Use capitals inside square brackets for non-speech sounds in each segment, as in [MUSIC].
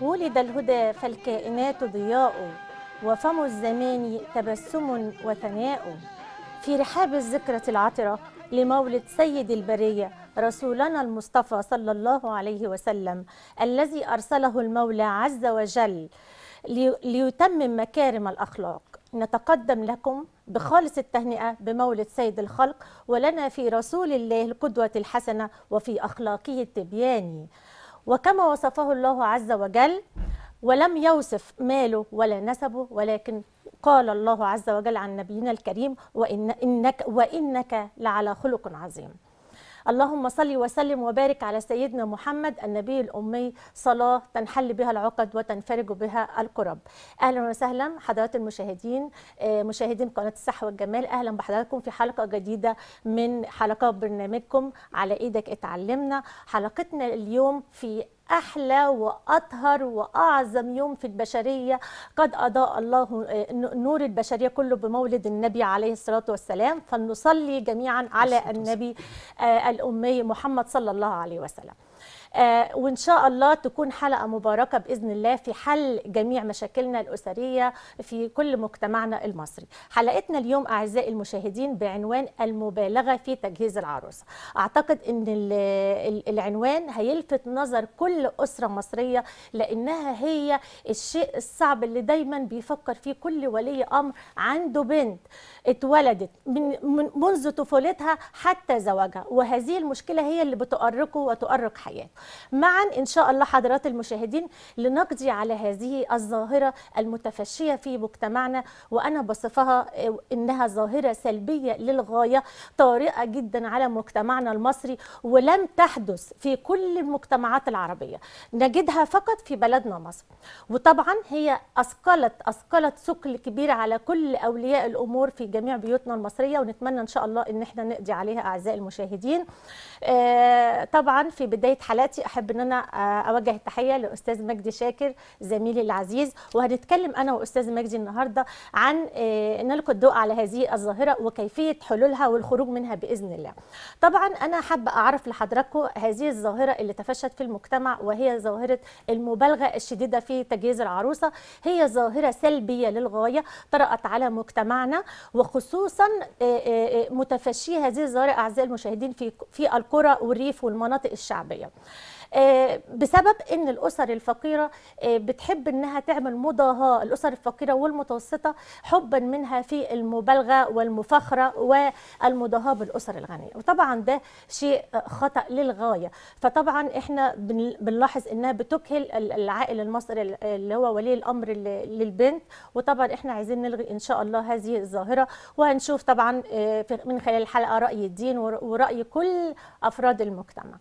ولد الهدى فالكائنات ضياء وفم الزمان تبسم وثناء في رحاب الذكرى العطرة لمولد سيد البرية رسولنا المصطفى صلى الله عليه وسلم الذي أرسله المولى عز وجل ليتمم مكارم الأخلاق نتقدم لكم بخالص التهنئة بمولد سيد الخلق ولنا في رسول الله القدوة الحسنة وفي أخلاقه التبياني وكما وصفه الله عز وجل ولم يوصف ماله ولا نسبه ولكن قال الله عز وجل عن نبينا الكريم وإن إنك وإنك لعلى خلق عظيم اللهم صل وسلم وبارك على سيدنا محمد النبي الأمي صلاة تنحل بها العقد وتنفرج بها الكرب أهلا وسهلا حضرات المشاهدين آه، مشاهدين قناة الصحة والجمال أهلا بحضراتكم في حلقة جديدة من حلقات برنامجكم على إيدك اتعلمنا حلقتنا اليوم في أحلى وأطهر وأعظم يوم في البشرية قد أضاء الله آه، نور البشرية كله بمولد النبي عليه الصلاة والسلام فلنصلي جميعا على النبي آه، الأمي محمد صلى الله عليه وسلم آه، وان شاء الله تكون حلقه مباركه باذن الله في حل جميع مشاكلنا الاسريه في كل مجتمعنا المصري حلقتنا اليوم اعزائي المشاهدين بعنوان المبالغه في تجهيز العروسه اعتقد ان العنوان هيلفت نظر كل اسره مصريه لانها هي الشيء الصعب اللي دايما بيفكر فيه كل ولي امر عنده بنت اتولدت من منذ طفولتها حتى زواجها وهذه المشكله هي اللي بتؤرقه وتؤرق حياته معا إن شاء الله حضرات المشاهدين لنقضي على هذه الظاهرة المتفشية في مجتمعنا وأنا بصفها إنها ظاهرة سلبية للغاية طارئة جدا على مجتمعنا المصري ولم تحدث في كل المجتمعات العربية نجدها فقط في بلدنا مصر وطبعا هي أثقلت أثقلت ثقل كبير على كل أولياء الأمور في جميع بيوتنا المصرية ونتمنى إن شاء الله إن احنا نقضي عليها أعزائي المشاهدين آه، طبعا في بداية حلقتي دلوقتي احب ان انا آه، اوجه التحيه لاستاذ مجدي شاكر زميلي العزيز وهنتكلم انا واستاذ مجدي النهارده عن آه، نلقي الضوء على هذه الظاهره وكيفيه حلولها والخروج منها باذن الله. طبعا انا حابه اعرف لحضراتكم هذه الظاهره اللي تفشت في المجتمع وهي ظاهره المبالغه الشديده في تجهيز العروسه هي ظاهره سلبيه للغايه طرات على مجتمعنا وخصوصا آه، متفشي هذه الظاهره اعزائي المشاهدين في في القرى والريف والمناطق الشعبيه. آه، بسبب ان الاسر الفقيره آه، بتحب انها تعمل مضاهاه الاسر الفقيره والمتوسطه حبا منها في المبالغه والمفاخره والمضاهاه بالاسر الغنيه وطبعا ده شيء خطا للغايه فطبعا احنا بنلاحظ انها بتكهل العائل المصري اللي هو ولي الامر للبنت وطبعا احنا عايزين نلغي ان شاء الله هذه الظاهره وهنشوف طبعا آه، من خلال الحلقه راي الدين وراي كل افراد المجتمع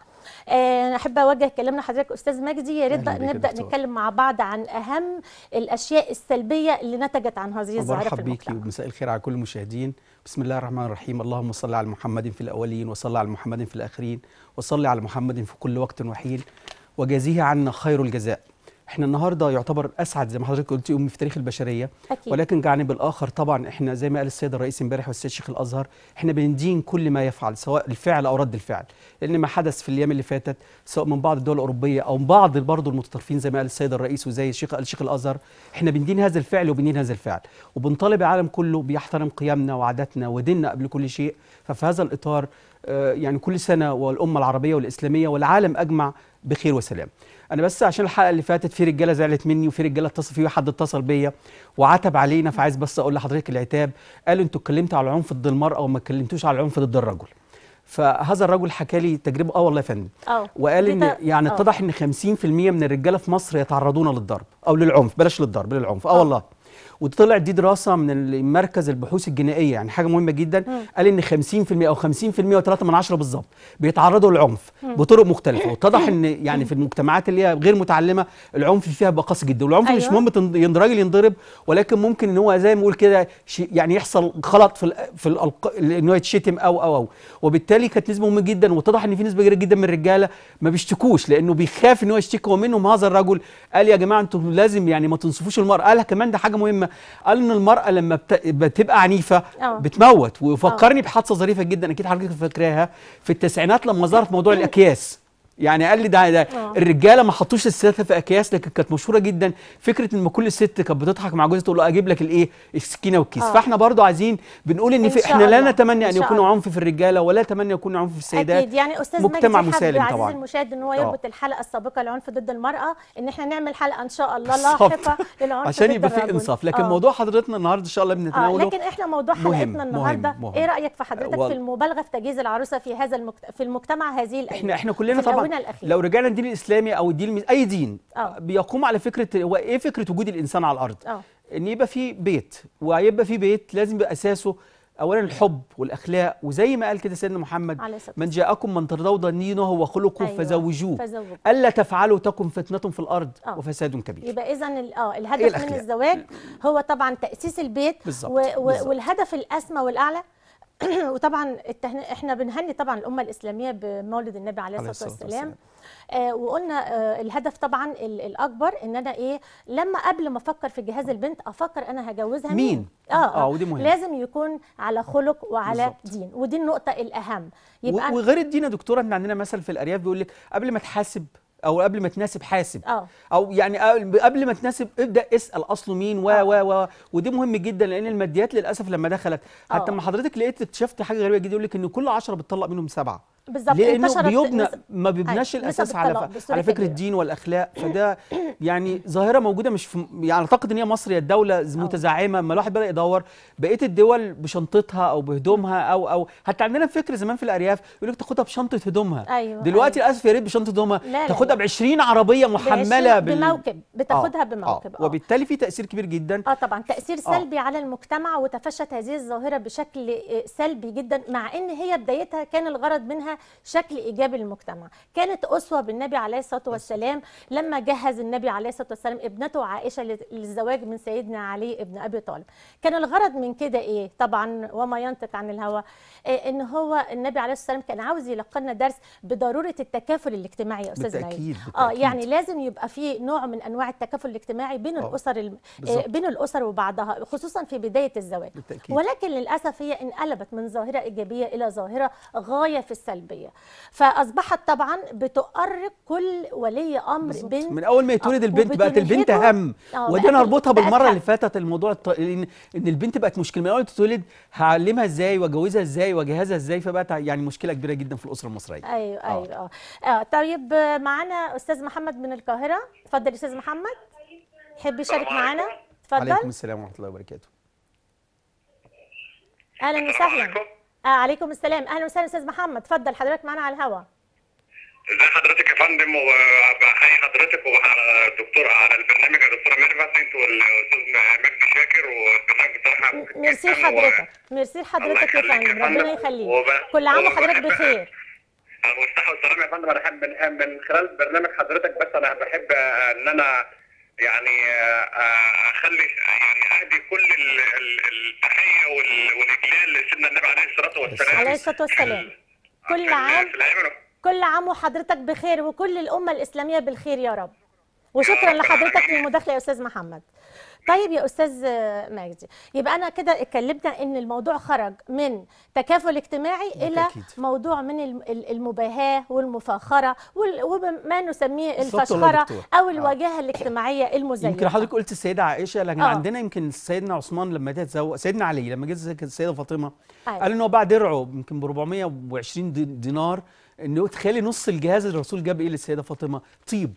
آه، انا احب اوجه كلامنا لحضرتك استاذ مجدي يا ريت نبدا نتكلم مع بعض عن اهم الاشياء السلبيه اللي نتجت عن هذه الظاهره في المجتمع بيكي ومساء الخير على كل المشاهدين بسم الله الرحمن الرحيم اللهم صل على محمد في الاولين وصل على محمد في الاخرين وصل على محمد في كل وقت وحين وجازيه عنا خير الجزاء احنا النهارده يعتبر اسعد زي ما حضرتك قلت يوم في تاريخ البشريه أكيد. ولكن جانب الاخر طبعا احنا زي ما قال السيد الرئيس امبارح والسيد شيخ الازهر احنا بندين كل ما يفعل سواء الفعل او رد الفعل لان ما حدث في الايام اللي فاتت سواء من بعض الدول الاوروبيه او من بعض برضه المتطرفين زي ما قال السيد الرئيس وزي الشيخ الشيخ الازهر احنا بندين هذا الفعل وبندين هذا الفعل وبنطالب العالم كله بيحترم قيمنا وعاداتنا وديننا قبل كل شيء ففي هذا الاطار آه، يعني كل سنه والامه العربيه والاسلاميه والعالم اجمع بخير وسلام انا بس عشان الحلقه اللي فاتت في رجاله زعلت مني وفي رجاله اتصل في حد اتصل بيا وعتب علينا فعايز بس اقول لحضرتك العتاب قالوا انتوا اتكلمتوا على العنف ضد المراه وما اتكلمتوش على العنف ضد الرجل فهذا الرجل حكى لي تجربه اه والله يا فندم آه. وقال ان يعني آه. اتضح ان 50% من الرجاله في مصر يتعرضون للضرب او للعنف بلاش للضرب للعنف اه والله وطلعت دي دراسه من مركز البحوث الجنائيه يعني حاجه مهمه جدا م. قال ان 50% او 50% و3 من 10 بالظبط بيتعرضوا للعنف بطرق مختلفه واتضح ان يعني في المجتمعات اللي هي غير متعلمه العنف فيها بقى قاسي جدا والعنف أيوة. مش مهم الراجل ينضرب ولكن ممكن ان هو زي ما بنقول كده يعني يحصل غلط في الـ في الـ ان هو يتشتم او او او وبالتالي كانت نسبه مهمه جدا واتضح ان في نسبه كبيره جدا من الرجاله ما بيشتكوش لانه بيخاف ان هو يشتكي ومنهم هذا الرجل قال يا جماعه انتم لازم يعني ما تنصفوش المراه قالها كمان ده حاجه مهمه قال ان المراه لما بت... بتبقى عنيفه أوه. بتموت وفكرني آه. بحادثه ظريفه جدا اكيد حضرتك فاكراها في التسعينات لما ظهر في موضوع الاكياس يعني قال لي ده, ده آه. الرجاله ما حطوش الستات في اكياس لكن كانت مشهوره جدا فكره ان كل ست كانت بتضحك مع جوزها تقول له اجيب لك الايه السكينه والكيس أوه. فاحنا برضو عايزين بنقول ان إن في احنا لا نتمنى ان, يكون عنف في الرجاله ولا نتمنى يكون عنف في السيدات اكيد يعني استاذ مجتمع مجدي مسالم عزيز طبعا المشاهد ان هو يربط آه. الحلقه السابقه العنف ضد المراه ان احنا نعمل حلقه ان شاء الله لاحقه للعنف عشان يبقى في انصاف لكن أوه. موضوع حضرتنا النهارده ان شاء الله آه. بنتناوله لكن احنا موضوع حلقتنا النهارده ايه رايك في حضرتك في المبالغه في تجهيز العروسه في هذا في المجتمع هذه الايام احنا احنا كلنا طبعا أه، الاخير لو رجعنا للدين الاسلامي او الدين اي دين أوه. بيقوم على فكره هو ايه فكره وجود الانسان على الارض أوه. ان يبقى في بيت وهيبقى في بيت لازم يبقى اساسه اولا الحب والاخلاق وزي ما قال كده سيدنا محمد من جاءكم من ترضون دينه وخلقه أيوة. فزوجوه فزوجوه. الا تفعلوا تكن فتنه في الارض أوه. وفساد كبير يبقى اذا اه إيه الهدف إيه من الزواج هو طبعا تاسيس البيت بالزبط. و... و... بالزبط. والهدف الاسمى والاعلى [COUGHS] وطبعا التهن... احنا بنهني طبعا الامه الاسلاميه بمولد النبي عليه الصلاه والسلام آه وقلنا آه الهدف طبعا الاكبر ان انا ايه لما قبل ما افكر في جهاز البنت افكر انا هجوزها مين, مين؟ اه اه, آه، ودي مهمه لازم يكون على خلق وعلى بالزبط. دين ودي النقطه الاهم يبقى وغير الدين يا دكتوره احنا عندنا مثل في الارياف بيقول لك قبل ما تحاسب او قبل ما تناسب حاسب أوه. او يعني قبل ما تناسب ابدا اسال اصله مين آه. و و و ودي مهم جدا لان الماديات للاسف لما دخلت حتى لما آه. حضرتك لقيت اكتشفت حاجه غريبه جدا يقول لك ان كل 10 بتطلق منهم سبعه بالظبط لانه بيبنى ما أيوة، بيبناش الاساس على على فكره الدين والاخلاق فده يعني ظاهره موجوده مش في يعني اعتقد ان هي مصر هي الدوله متزعمه اما الواحد بدا يدور بقيه الدول بشنطتها او بهدومها او او حتى عندنا فكر زمان في الارياف يقول لك تاخدها بشنطه هدومها أيوة دلوقتي أيوة. للاسف يا ريت بشنطه هدومها تاخدها ب 20 عربيه محمله بال... بموكب بتاخدها آه، آه، بموكب آه. وبالتالي في تاثير كبير جدا اه طبعا تاثير آه. سلبي آه. على المجتمع وتفشت هذه الظاهره بشكل سلبي جدا مع ان هي بدايتها كان الغرض منها شكل ايجابي للمجتمع كانت اسوه بالنبي عليه الصلاه والسلام لما جهز النبي عليه الصلاه والسلام ابنته عائشه للزواج من سيدنا علي ابن ابي طالب كان الغرض من كده ايه طبعا وما ينطق عن الهوى إيه ان هو النبي عليه الصلاه والسلام كان عاوز يلقنا درس بضروره التكافل الاجتماعي يا استاذ بتأكيد بالتأكيد. اه يعني لازم يبقى في نوع من انواع التكافل الاجتماعي بين أوه. الاسر الم... آه، بين الاسر وبعضها خصوصا في بدايه الزواج بالتأكيد. ولكن للاسف هي انقلبت من ظاهره ايجابيه الى ظاهره غايه في السلب السلبيه فاصبحت طبعا بتؤرق كل ولي امر بالزبط. بنت من اول ما يتولد آه، البنت بقت البنت هم آه، ودي انا اربطها بالمره اللي فاتت الموضوع الط... ان البنت بقت مشكله من اول ما تتولد هعلمها ازاي واجوزها ازاي واجهزها ازاي فبقت يعني مشكله كبيره جدا في الاسره المصريه ايوه ايوه اه, آه، طيب معانا استاذ محمد من القاهره اتفضل استاذ محمد تحب يشارك معانا اتفضل وعليكم السلام ورحمه الله وبركاته اهلا وسهلا آه عليكم السلام اهلا وسهلا استاذ محمد اتفضل حضرتك معانا على الهوا ازي حضرتك يا فندم وبحيي حضرتك وعلى الدكتور على البرنامج يا دكتوره ميرفت انت والاستاذ مجدي شاكر والبرنامج بتاعها ميرسي حضرتك ميرسي لحضرتك يا فندم ربنا يخليك وب... كل عام وحضرتك بخير والصحه والسلامه يا فندم انا بحب من خلال برنامج حضرتك بس انا بحب ان انا يعني آه، آه، اخلي يعني اهدي كل التحيه والاجلال لسيدنا النبي عليه الصلاه والسلام عليه الصلاه والسلام [LAUGHS] كل عام كل عام وحضرتك بخير وكل الامه الاسلاميه بالخير يا رب وشكرا لحضرتك للمداخله يا استاذ محمد طيب يا استاذ مجدي يبقى انا كده اتكلمنا ان الموضوع خرج من تكافل اجتماعي الى موضوع من المباهاه والمفاخره وما نسميه الفشخره او آه. الواجهه آه. الاجتماعيه المزيفه يمكن حضرتك قلت السيده عائشه لكن آه. عندنا يمكن سيدنا عثمان لما جه تزوج سيدنا علي لما جه تزوج السيده فاطمه أيوة. قال ان هو باع درعه يمكن ب 420 دينار انه تخيلي نص الجهاز الرسول جاب ايه للسيده فاطمه طيب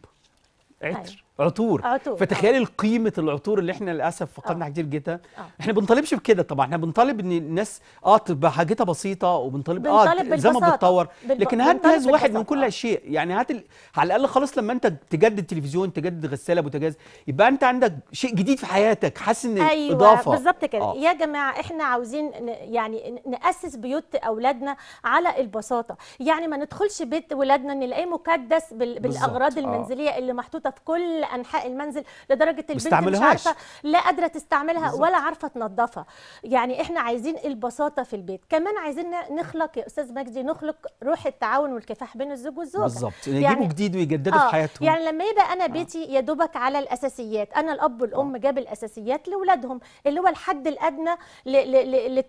É. é. عطور, عطور. آه. فتخيلي قيمه العطور اللي احنا للاسف فقدنا آه. كتير جدا آه. احنا بنطالبش بكده طبعا احنا بنطالب ان الناس اه تبقى حاجتها بسيطه وبنطالب اه زي ما بتطور بالب... لكن هات جهاز واحد من كل آه. شيء يعني هات ال... على الاقل خلاص لما انت تجدد تلفزيون تجدد غساله بوتجاز يبقى انت عندك شيء جديد في حياتك حاسس ان أيوة اضافه بالظبط كده آه. يا جماعه احنا عاوزين ن... يعني ناسس بيوت اولادنا على البساطه يعني ما ندخلش بيت ولادنا نلاقيه مكدس بال... بالاغراض المنزليه اللي محطوطه في كل انحاء المنزل لدرجه البنت مش عارفه لا قادره تستعملها بالزبط. ولا عارفه تنظفها يعني احنا عايزين البساطه في البيت كمان عايزين نخلق يا استاذ مجدي نخلق روح التعاون والكفاح بين الزوج والزوجه بالظبط يعني, يعني يجيبوا جديد ويجددوا آه. في حياتهم يعني لما يبقى انا آه. بيتي آه. يا دوبك على الاساسيات انا الاب والام آه. جاب الاساسيات لاولادهم اللي هو الحد الادنى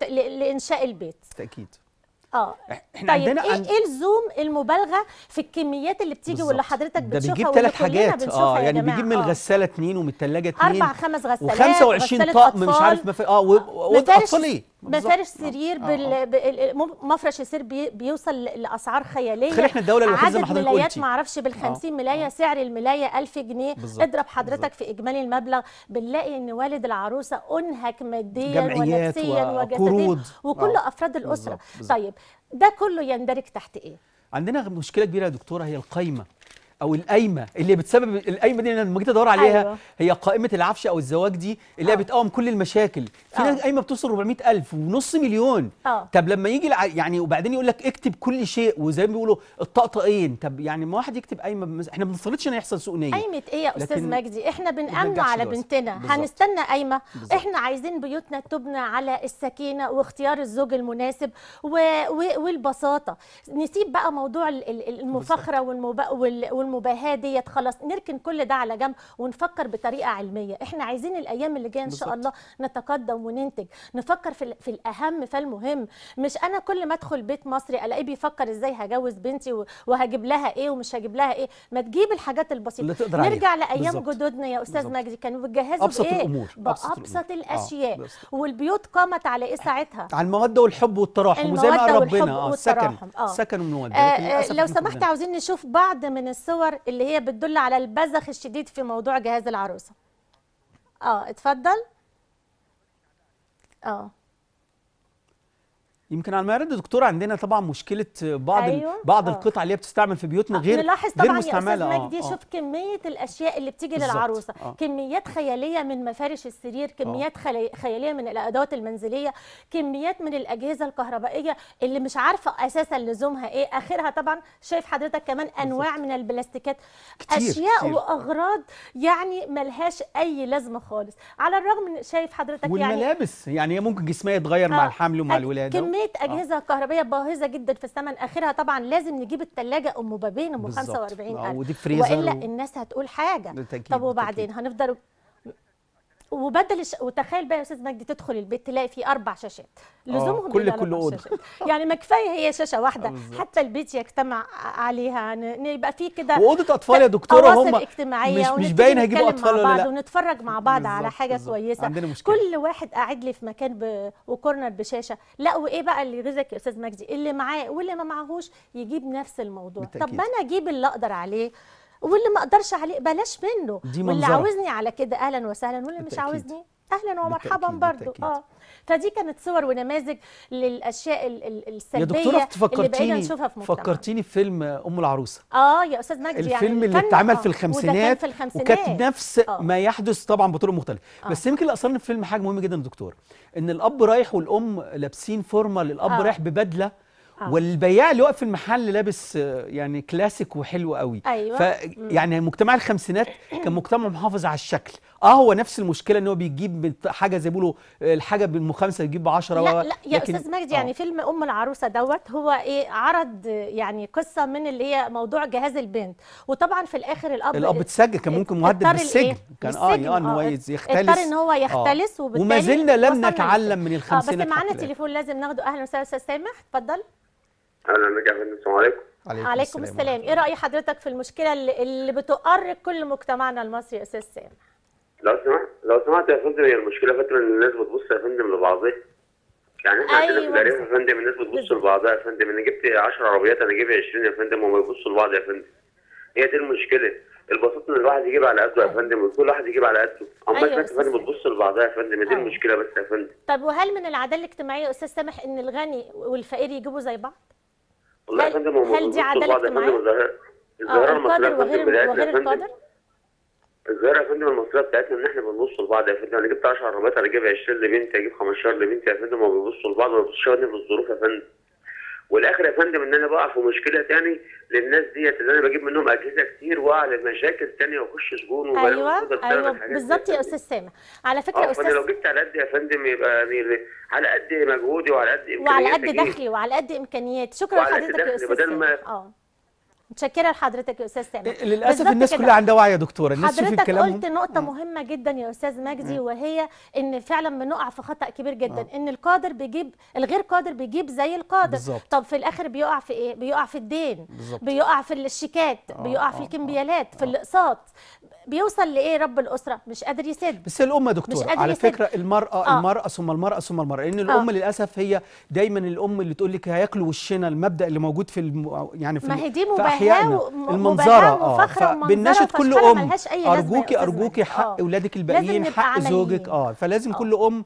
لانشاء البيت بالتاكيد اه احنا طيب عندنا ايه عن... ايه الزوم المبالغه في الكميات اللي بتيجي بالزبط. واللي حضرتك بتشوفها ده بيجيب ثلاث حاجات اه يعني بيجيب من آه. الغساله اثنين ومن الثلاجه اثنين اربع خمس غسالات و25 طقم مش عارف ما في اه واطفال ايه مفارش سرير آه بال... مفرش آه. السرير بي... بيوصل لاسعار خياليه خلي احنا الدوله اللي زي حضرتك قلتي ما اعرفش بال 50 آه. ملايه آه. سعر الملايه 1000 جنيه بالزبط. اضرب حضرتك بالزبط. في اجمالي المبلغ بنلاقي ان والد العروسه انهك ماديا ونفسيا و... وجسديا وكل آه. افراد الاسره بالزبط. بالزبط. طيب ده كله يندرج تحت ايه عندنا مشكله كبيره يا دكتوره هي القايمه او القايمه اللي بتسبب القايمه دي لما جيت ادور عليها أيوة. هي قائمه العفش او الزواج دي اللي هي آه. بتقاوم كل المشاكل في ناس آه. قايمه بتوصل 400 الف ونص مليون آه. طب لما يجي الع... يعني وبعدين يقول لك اكتب كل شيء وزي ما بيقولوا الطقطقين طب يعني ما واحد يكتب قايمه بمز... احنا ما بنفترضش ان يحصل سوء نيه قايمه ايه يا استاذ مجدي احنا بنامن على بنتنا بالزبط. هنستنى قايمه احنا عايزين بيوتنا تبنى على السكينه واختيار الزوج المناسب و... و... والبساطه نسيب بقى موضوع المفاخره والمبا... وال... المباهاه دي خلاص نركن كل ده على جنب ونفكر بطريقه علميه احنا عايزين الايام اللي جايه ان شاء الله نتقدم وننتج نفكر في, في الاهم فالمهم مش انا كل ما ادخل بيت مصري الاقيه بيفكر ازاي هجوز بنتي وهجيب لها ايه ومش هجيب لها ايه ما تجيب الحاجات البسيطه اللي نرجع عليها. لايام بالزبط. جدودنا يا استاذ مجدي كانوا بيجهزوا أبسط بايه الأمور. بابسط الأمور. آه، الاشياء آه. والبيوت قامت على ايه ساعتها على الموده والحب والتراحم وزي ما ربنا اه سكن آه. سكن من الموده آه. لو سمحت عاوزين نشوف بعض من الصور الصور اللي هي بتدل على البذخ الشديد في موضوع جهاز العروسه اه اتفضل اه يمكن على ما يرد الدكتور عندنا طبعا مشكله بعض أيوة. بعض آه. القطع اللي هي بتستعمل في بيوتنا آه، غير نلاحظ طبعا غير مستعمله يا استاذ مجدي آه. شوف كميه الاشياء اللي بتيجي بالزبط. للعروسه آه. كميات خياليه من مفارش السرير آه. كميات آه. خياليه من الادوات المنزليه كميات من الاجهزه الكهربائيه اللي مش عارفه اساسا لزومها ايه اخرها طبعا شايف حضرتك كمان انواع بالزبط. من البلاستيكات كتير اشياء كتير. واغراض يعني ملهاش اي لازمه خالص على الرغم من شايف حضرتك والملابس يعني والملابس يعني ممكن جسمها يتغير آه. مع الحمل ومع الولاده كميه آه. اجهزه آه. كهربائيه باهظه جدا في الثمن اخرها طبعا لازم نجيب الثلاجه ام بابين ام 45 آه ودي فريزر والا و... الناس هتقول حاجه طب وبعدين هنفضل وبدل ش... وتخيل بقى يا استاذ مجدي تدخل البيت تلاقي فيه اربع شاشات آه، لزومهم كل كل اوضه يعني ما كفايه هي شاشه واحده آه، حتى البيت يجتمع عليها يبقى فيه كده واوضه اطفال يا دكتوره هم اجتماعيه مش, مش باين هيجيبوا اطفال ولا لا ونتفرج مع بعض على حاجه كويسه عندنا مشكلة. كل واحد قاعد لي في مكان ب... وكورنر بشاشه لا وايه بقى اللي غزك يا استاذ مجدي اللي معاه واللي ما معهوش يجيب نفس الموضوع بالتأكيد. طب ما انا اجيب اللي اقدر عليه واللي ما اقدرش عليه بلاش منه دي واللي عاوزني على كده اهلا وسهلا واللي مش عاوزني اهلا ومرحبا برضو اه فدي كانت صور ونماذج للاشياء السلبيه يا دكتوره اللي بقينا نشوفها في مجتمعنا فكرتيني في فيلم ام العروسه اه يا استاذ مجدي يعني الفيلم يعني اللي اتعمل آه. في الخمسينات, في الخمسينات وكانت نفس آه. ما يحدث طبعا بطرق مختلفه آه. بس يمكن اللي في الفيلم حاجه مهمه جدا يا دكتور ان الاب رايح والام لابسين فورمه للاب آه. رايح ببدله آه. والبياع اللي واقف في المحل لابس آه، يعني كلاسيك وحلو قوي ايوه ف يعني مجتمع الخمسينات كان مجتمع محافظ على الشكل اه هو نفس المشكله ان هو بيجيب حاجه زي بيقولوا آه، الحاجه بالمخمسه بيجيب ب 10 لا لا يا استاذ مجدي يعني فيلم ام العروسه دوت هو ايه عرض يعني قصه من اللي هي موضوع جهاز البنت وطبعا في الاخر الاب الاب اتسجن كان ممكن مهدد بالسجن إيه؟ كان يعني اه ان آه هو يختلس اضطر ان هو يختلس آه. وما زلنا لم نتعلم من الخمسينات آه بس معانا تليفون لازم ناخده اهلا وسهلا استاذ سامح اتفضل اهلا بك يا فندم السلام عليكم عليكم, عليكم السلام. السلام ايه راي حضرتك في المشكله اللي, اللي بتؤرق كل مجتمعنا المصري يا استاذ سامح لو سمحت لو سمحت يا فندم هي المشكله فاكره ان الناس بتبص يا فندم لبعضها يعني احنا أيوة عندنا في يا فندم الناس بتبص لبعضها يا فندم انا جبت 10 عربيات انا جبت 20 يا فندم وما بيبصوا لبعض يا فندم هي دي المشكله البساطه ان الواحد يجيب على قده يا أيوة. فندم وكل واحد يجيب على قده اما أيوة الناس يا فندم بتبص لبعضها يا فندم دي أيوة. المشكله بس يا فندم طب وهل من العداله الاجتماعيه يا استاذ سامح ان الغني والفقير يجيبوا زي بعض؟ والله يا طيب، فندم هل دي عداله اجتماعيه؟ الظاهره آه، المصريه وغير وغير القادر؟ الظاهره يا فندم المصريه بتاعتنا ان احنا بنبص لبعض يا فندم انا جبت 10 عربيات انا جايب 20 لبنتي اجيب 15 لبنتي يا فندم وبيبصوا لبعض وما بيبصوش فندم الظروف يا فندم والاخر يا فندم ان انا بقع في مشكله تاني للناس ديت اللي انا بجيب منهم اجهزه كتير واعمل مشاكل تانيه واخش سجون ايوه ايوه بالظبط يا استاذ سامح على فكره يا آه، استاذ انا لو جبت على قد يا فندم يبقى يعني على قد مجهودي وعلى قد امكانياتي وعلى قد دخلي وعلى قد امكانياتي شكرا لحضرتك يا استاذ سامح آه. متشكره لحضرتك يا استاذ سامح إيه، للاسف الناس كلها عندها وعي يا دكتوره الناس في الكلام حضرتك قلت نقطه مهمه جدا يا استاذ مجدي وهي ان فعلا بنقع في خطا كبير جدا آه. ان القادر بيجيب الغير قادر بيجيب زي القادر بالزبط. طب في الاخر بيقع في ايه بيقع في الدين بالزبط. بيقع في الشيكات آه. بيقع في آه، آه، الكمبيالات آه. في الاقساط بيوصل لايه رب الاسره مش قادر يسد بس الام يا دكتور مش قادر على يسد. فكره المراه آه. المراه ثم المراه ثم المراه لان الام آه. للاسف هي دايما الام اللي تقول لك هياكلوا وشنا المبدا اللي موجود في الم... يعني في ما هي دي مباهاه المنظاره اه بنناشد كل ام ارجوكي ارجوكي حق آه. اولادك الباقيين حق زوجك اه فلازم آه. كل ام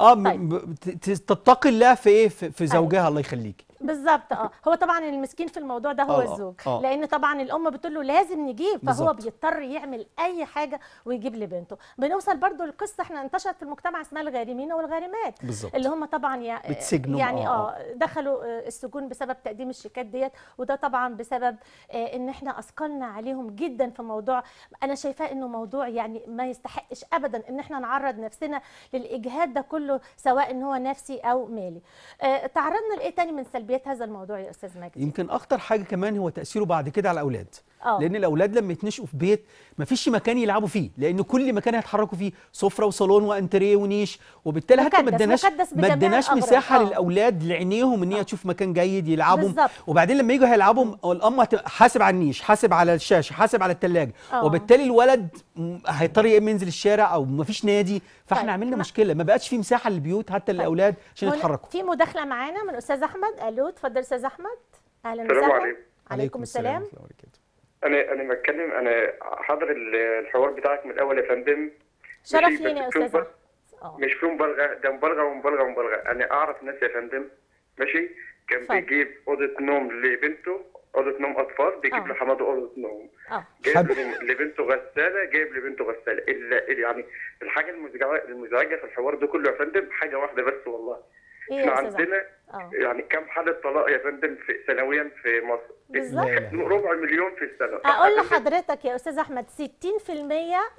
اه طيب. تتقي الله في ايه في طيب. زوجها الله يخليكي بالظبط اه هو طبعا المسكين في الموضوع ده هو آه، آه، الزوج آه. لان طبعا الام بتقول له لازم نجيب فهو بالزبط. بيضطر يعمل اي حاجه ويجيب لبنته بنوصل برضو لقصه احنا انتشرت في المجتمع اسمها الغارمين والغارمات بالزبط. اللي هم طبعا يعني اه دخلوا السجون بسبب تقديم الشيكات ديت وده طبعا بسبب ان احنا اثقلنا عليهم جدا في موضوع انا شايفاه انه موضوع يعني ما يستحقش ابدا ان احنا نعرض نفسنا للاجهاد ده كله سواء ان هو نفسي او مالي تعرضنا لايه تاني من سلبيات تربيه هذا الموضوع يا استاذ ماجد يمكن اخطر حاجه كمان هو تاثيره بعد كده على الاولاد أوه. لان الاولاد لما يتنشئوا في بيت ما فيش مكان يلعبوا فيه لان كل مكان هيتحركوا فيه سفره وصالون وانتريه ونيش وبالتالي حتى ما اديناش ما اديناش مساحه أوه. للاولاد لعينيهم ان هي آه. تشوف مكان جيد يلعبوا وبعدين لما يجوا هيلعبوا الام حاسب على النيش حاسب على الشاشه حاسب على الثلاجه آه. وبالتالي الولد هيضطر يا اما ينزل الشارع او ما فيش نادي فاحنا طيب. عملنا مشكله ما بقاش في مساحه للبيوت حتى طيب. للاولاد عشان يتحركوا في مداخله معانا من استاذ احمد الو اتفضل استاذ احمد اهلا وسهلا عليكم. عليكم السلام, السلام. انا انا بتكلم انا حاضر الحوار بتاعك من الاول يا فندم شرف لينا يا استاذ آه. مش في مبالغه ده مبالغه ومبالغه ومبالغه انا اعرف ناس يا فندم ماشي كان فضل. بيجيب اوضه نوم لبنته اوضه نوم اطفال بيجيب آه. لحماده اوضه نوم آه. جايب لبنته غساله جايب لبنته غساله الا يعني الحاجه المزعجه المزعجه في الحوار ده كله يا فندم حاجه واحده بس والله إيه احنا عندنا أوه. يعني كم حاله طلاق يا فندم سنويا في مصر بالظبط ربع مليون في السنه اقول لحضرتك يا استاذ احمد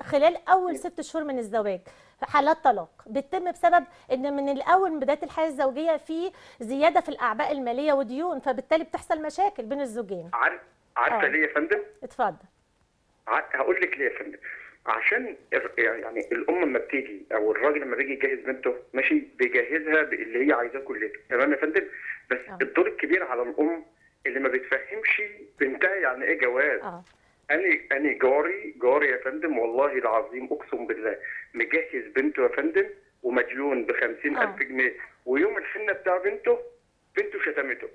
60% خلال اول إيه. ست شهور من الزواج حالات طلاق بتتم بسبب ان من الاول من بدايه الحياه الزوجيه في زياده في الاعباء الماليه وديون فبالتالي بتحصل مشاكل بين الزوجين عارف عارفه آه. ليه يا فندم اتفضل هقول لك ليه يا فندم عشان يعني الام لما بتيجي او الراجل لما بيجي يجهز بنته ماشي بيجهزها باللي هي عايزاه كلها تمام يا فندم بس أوه. الدور الكبير على الام اللي ما بتفهمش بنتها يعني ايه جواز أوه. انا انا جاري جاري يا فندم والله العظيم اقسم بالله مجهز بنته يا فندم ومديون ب 50000 جنيه ويوم الحنه بتاع بنته بنته شتمته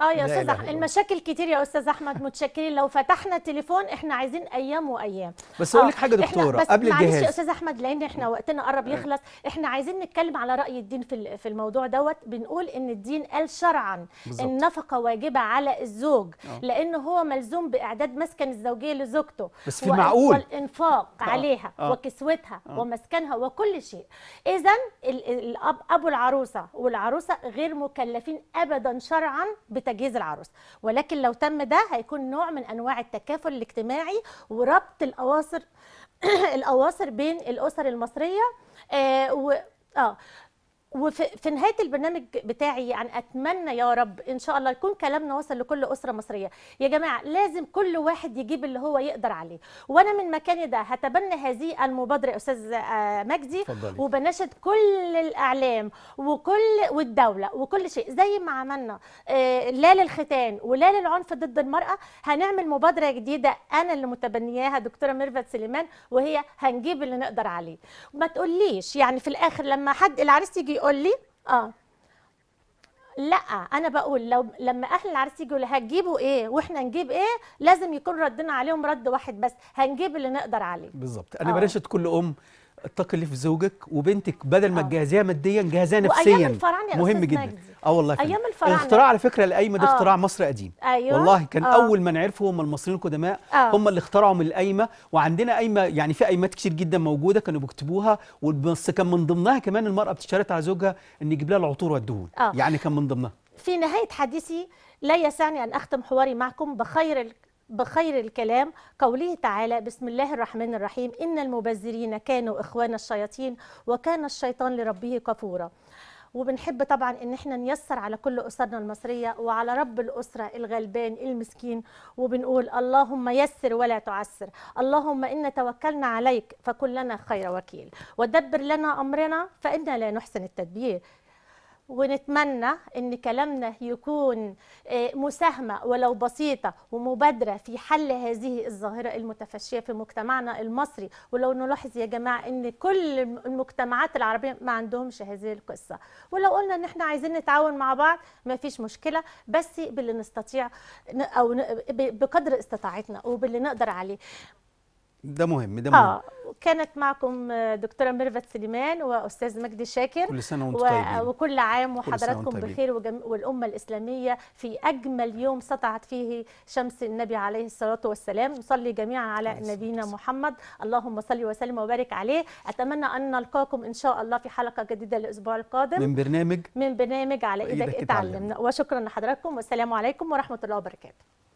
اه يا استاذ احمد المشاكل كتير يا استاذ احمد متشكرين لو فتحنا التليفون احنا عايزين ايام وايام بس اقول آه، لك حاجه دكتوره قبل الجهاز معلش يا استاذ احمد لان احنا وقتنا قرب يخلص احنا عايزين نتكلم على راي الدين في في الموضوع دوت بنقول ان الدين قال شرعا بالزبط. النفقه واجبه على الزوج أوه. لان هو ملزوم باعداد مسكن الزوجيه لزوجته بس في معقول والانفاق أوه. عليها أوه. وكسوتها أوه. ومسكنها وكل شيء اذا الاب ابو العروسه والعروسه غير مكلفين ابدا شرعا تجهيز العروس ولكن لو تم ده هيكون نوع من انواع التكافل الاجتماعي وربط الاواصر [CLEARS THROAT] الاواصر بين الاسر المصريه آه و اه وفي نهايه البرنامج بتاعي يعني اتمنى يا رب ان شاء الله يكون كلامنا وصل لكل اسره مصريه يا جماعه لازم كل واحد يجيب اللي هو يقدر عليه وانا من مكاني ده هتبنى هذه المبادره يا استاذ آه، مجدي وبنشد وبناشد كل الاعلام وكل والدوله وكل شيء زي ما عملنا آه، لا للختان ولا للعنف ضد المراه هنعمل مبادره جديده انا اللي متبنياها دكتوره ميرفت سليمان وهي هنجيب اللي نقدر عليه ما تقوليش يعني في الاخر لما حد العريس يجي يقول لي اه لا انا بقول لو لما اهل العرس يجوا هتجيبوا ايه واحنا نجيب ايه لازم يكون ردنا عليهم رد واحد بس هنجيب اللي نقدر عليه بالظبط انا برشد كل ام اتقي في زوجك وبنتك بدل ما آه. تجهزيها ماديا جهزيها نفسيا مهم جدا مجدي. اه والله فعلا. ايام الفراعنه الاختراع على فكره القايمه آه. ده اختراع مصر قديم أيوة. والله كان أوه. اول من عرفه هم المصريين القدماء آه. هم اللي اخترعوا من القايمه وعندنا قايمه يعني في قايمات كتير جدا موجوده كانوا بيكتبوها بس كان من ضمنها كمان المراه بتشترط على زوجها ان يجيب لها العطور والدهون آه. يعني كان من ضمنها في نهايه حديثي لا يسعني ان اختم حواري معكم بخير بخير الكلام قوله تعالى بسم الله الرحمن الرحيم إن المبذرين كانوا إخوان الشياطين وكان الشيطان لربه كفورا وبنحب طبعا ان احنا نيسر على كل اسرنا المصريه وعلى رب الاسره الغلبان المسكين وبنقول اللهم يسر ولا تعسر اللهم انا توكلنا عليك فكن لنا خير وكيل ودبر لنا امرنا فانا لا نحسن التدبير ونتمنى ان كلامنا يكون آه، مساهمه ولو بسيطه ومبادره في حل هذه الظاهره المتفشيه في مجتمعنا المصري ولو نلاحظ يا جماعه ان كل المجتمعات العربيه ما عندهمش هذه القصه ولو قلنا ان احنا عايزين نتعاون مع بعض ما فيش مشكله بس باللي نستطيع او بقدر استطاعتنا وباللي نقدر عليه ده مهم ده مهم آه. كانت معكم آه، دكتوره ميرفت سليمان واستاذ مجدي شاكر كل سنه وانتم طيبين وكل عام وحضراتكم بخير وجم... والامه الاسلاميه في اجمل يوم سطعت فيه شمس النبي عليه الصلاه والسلام نصلي جميعا على نبينا محمد اللهم صل وسلم وبارك عليه اتمنى ان نلقاكم ان شاء الله في حلقه جديده الاسبوع القادم من برنامج من برنامج على ايدك اتعلمنا وشكرا لحضراتكم والسلام عليكم ورحمه الله وبركاته